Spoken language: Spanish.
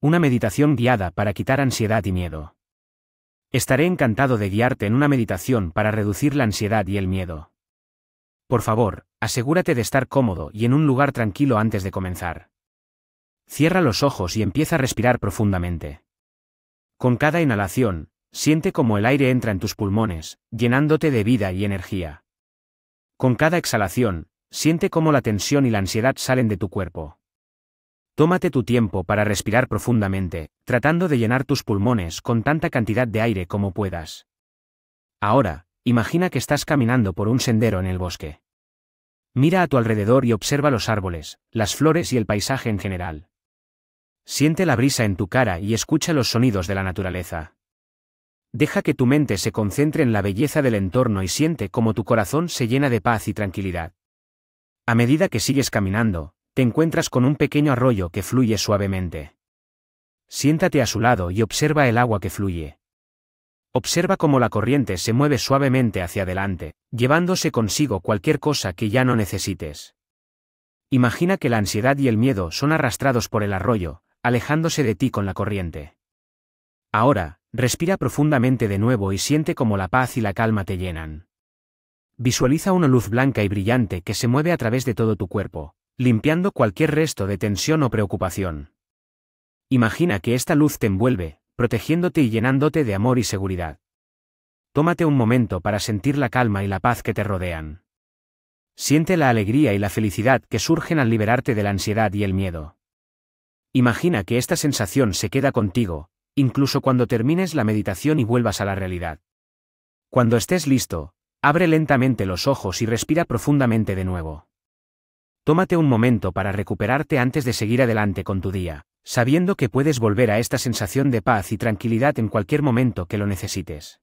Una meditación guiada para quitar ansiedad y miedo. Estaré encantado de guiarte en una meditación para reducir la ansiedad y el miedo. Por favor, asegúrate de estar cómodo y en un lugar tranquilo antes de comenzar. Cierra los ojos y empieza a respirar profundamente. Con cada inhalación, siente cómo el aire entra en tus pulmones, llenándote de vida y energía. Con cada exhalación, siente cómo la tensión y la ansiedad salen de tu cuerpo. Tómate tu tiempo para respirar profundamente, tratando de llenar tus pulmones con tanta cantidad de aire como puedas. Ahora, imagina que estás caminando por un sendero en el bosque. Mira a tu alrededor y observa los árboles, las flores y el paisaje en general. Siente la brisa en tu cara y escucha los sonidos de la naturaleza. Deja que tu mente se concentre en la belleza del entorno y siente cómo tu corazón se llena de paz y tranquilidad. A medida que sigues caminando, te encuentras con un pequeño arroyo que fluye suavemente. Siéntate a su lado y observa el agua que fluye. Observa cómo la corriente se mueve suavemente hacia adelante, llevándose consigo cualquier cosa que ya no necesites. Imagina que la ansiedad y el miedo son arrastrados por el arroyo, alejándose de ti con la corriente. Ahora, respira profundamente de nuevo y siente cómo la paz y la calma te llenan. Visualiza una luz blanca y brillante que se mueve a través de todo tu cuerpo, limpiando cualquier resto de tensión o preocupación. Imagina que esta luz te envuelve, protegiéndote y llenándote de amor y seguridad. Tómate un momento para sentir la calma y la paz que te rodean. Siente la alegría y la felicidad que surgen al liberarte de la ansiedad y el miedo. Imagina que esta sensación se queda contigo, incluso cuando termines la meditación y vuelvas a la realidad. Cuando estés listo, abre lentamente los ojos y respira profundamente de nuevo. Tómate un momento para recuperarte antes de seguir adelante con tu día, sabiendo que puedes volver a esta sensación de paz y tranquilidad en cualquier momento que lo necesites.